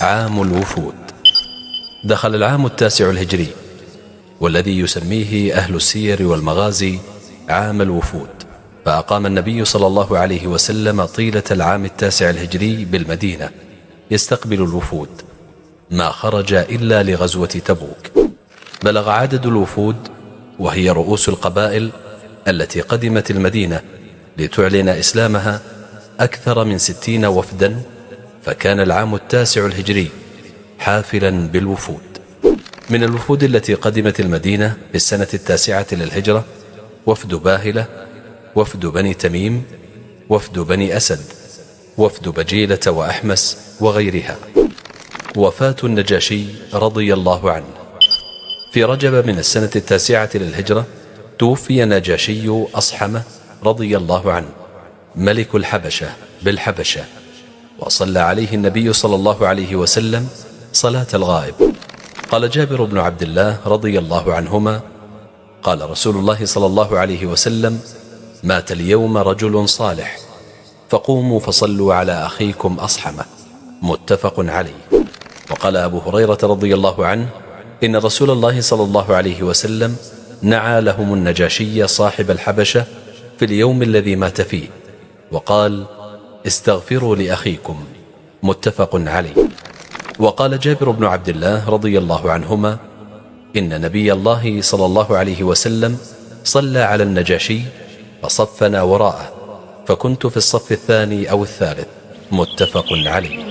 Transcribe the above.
عام الوفود دخل العام التاسع الهجري والذي يسميه أهل السير والمغازي عام الوفود فأقام النبي صلى الله عليه وسلم طيلة العام التاسع الهجري بالمدينة يستقبل الوفود ما خرج إلا لغزوة تبوك بلغ عدد الوفود وهي رؤوس القبائل التي قدمت المدينة لتعلن إسلامها أكثر من ستين وفدا فكان العام التاسع الهجري حافلا بالوفود من الوفود التي قدمت المدينة في السنة التاسعة للهجرة وفد باهلة وفد بني تميم وفد بني أسد وفد بجيلة وأحمس وغيرها وفاة النجاشي رضي الله عنه في رجب من السنة التاسعة للهجرة توفي نجاشي أصحمة رضي الله عنه ملك الحبشة بالحبشة وصلى عليه النبي صلى الله عليه وسلم صلاة الغائب قال جابر بن عبد الله رضي الله عنهما قال رسول الله صلى الله عليه وسلم مات اليوم رجل صالح فقوموا فصلوا على أخيكم أصحمه متفق عليه وقال أبو هريرة رضي الله عنه إن رسول الله صلى الله عليه وسلم نعى لهم النجاشي صاحب الحبشة في اليوم الذي مات فيه وقال استغفروا لأخيكم متفق عليه وقال جابر بن عبد الله رضي الله عنهما إن نبي الله صلى الله عليه وسلم صلى على النجاشي فصفنا وراءه فكنت في الصف الثاني أو الثالث متفق عليه